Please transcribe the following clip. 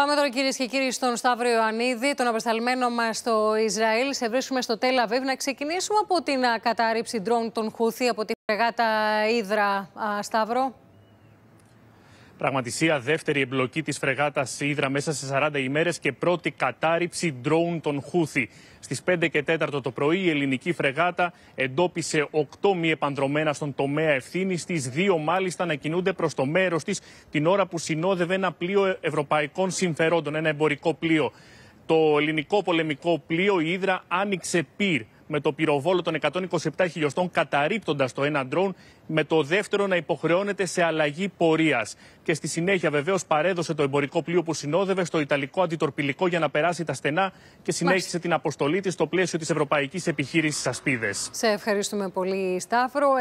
Πάμε τώρα κυρίες και κύριοι στον Σταύρο Ιωαννίδη, τον απεσταλμένο μας στο Ισραήλ. Σε βρίσκουμε στο Τέλα Να ξεκινήσουμε από την κατάρριψη ντρόν των Χούθη από τη φρεγάτα Ήδρα, Σταύρο. Πραγματισία δεύτερη εμπλοκή της φρεγάτας Ήδρα μέσα σε 40 ημέρες και πρώτη κατάρριψη ντρόουν των Χούθη. Στις 5 και 4 το πρωί η ελληνική φρεγάτα εντόπισε 8 μη επανδρομένα στον τομέα ευθύνης της, δύο μάλιστα να κινούνται προς το μέρος της την ώρα που συνόδευε ένα πλοίο ευρωπαϊκών συμφερόντων, ένα εμπορικό πλοίο. Το ελληνικό πολεμικό πλοίο η Ήδρα άνοιξε πυρ με το πυροβόλο των 127 χιλιοστών καταρρύπτοντας το ένα ντρόν με το δεύτερο να υποχρεώνεται σε αλλαγή πορείας. Και στη συνέχεια βεβαίως παρέδωσε το εμπορικό πλοίο που συνόδευε στο Ιταλικό αντιτορπιλικό για να περάσει τα στενά και συνέχισε την αποστολή της στο πλαίσιο της Ευρωπαϊκής Επιχείρησης Ασπίδες. Σε ευχαριστούμε πολύ Σταύρο.